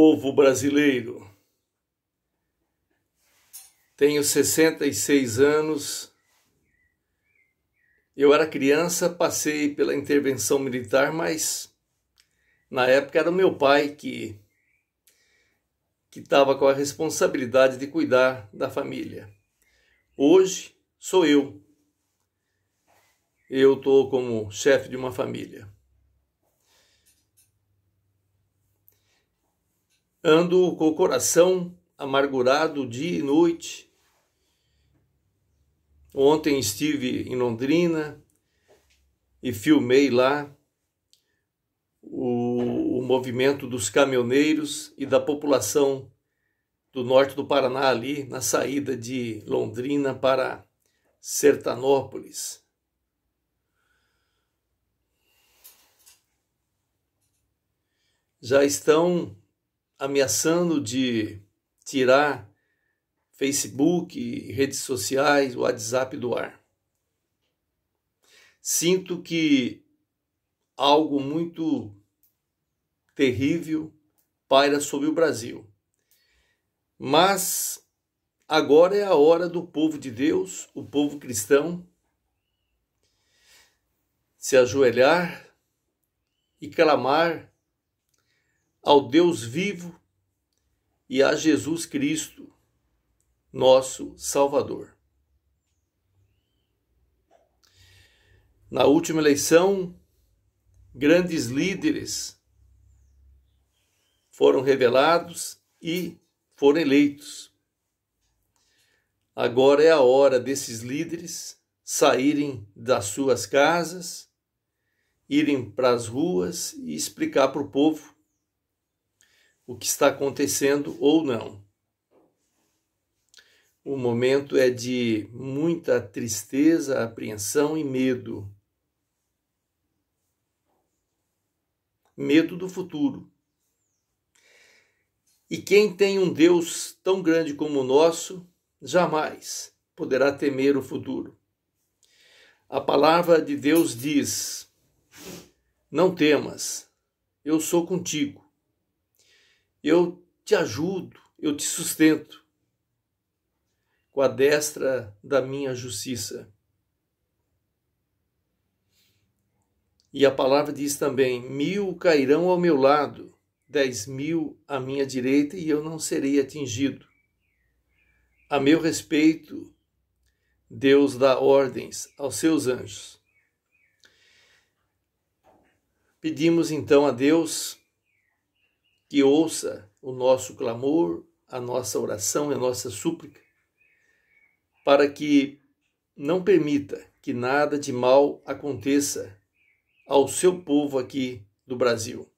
povo brasileiro. Tenho 66 anos. Eu era criança, passei pela intervenção militar, mas na época era o meu pai que que estava com a responsabilidade de cuidar da família. Hoje sou eu. Eu estou como chefe de uma família. Ando com o coração amargurado dia e noite. Ontem estive em Londrina e filmei lá o, o movimento dos caminhoneiros e da população do norte do Paraná, ali na saída de Londrina para Sertanópolis. Já estão ameaçando de tirar Facebook, redes sociais, WhatsApp do ar. Sinto que algo muito terrível paira sobre o Brasil. Mas agora é a hora do povo de Deus, o povo cristão, se ajoelhar e clamar ao Deus vivo e a Jesus Cristo, nosso Salvador. Na última eleição, grandes líderes foram revelados e foram eleitos. Agora é a hora desses líderes saírem das suas casas, irem para as ruas e explicar para o povo o que está acontecendo ou não. O momento é de muita tristeza, apreensão e medo. Medo do futuro. E quem tem um Deus tão grande como o nosso, jamais poderá temer o futuro. A palavra de Deus diz: Não temas, eu sou contigo eu te ajudo, eu te sustento com a destra da minha justiça. E a palavra diz também: mil cairão ao meu lado, dez mil à minha direita, e eu não serei atingido. A meu respeito, Deus dá ordens aos seus anjos. Pedimos então a Deus que ouça o nosso clamor, a nossa oração e a nossa súplica, para que não permita que nada de mal aconteça ao seu povo aqui do Brasil.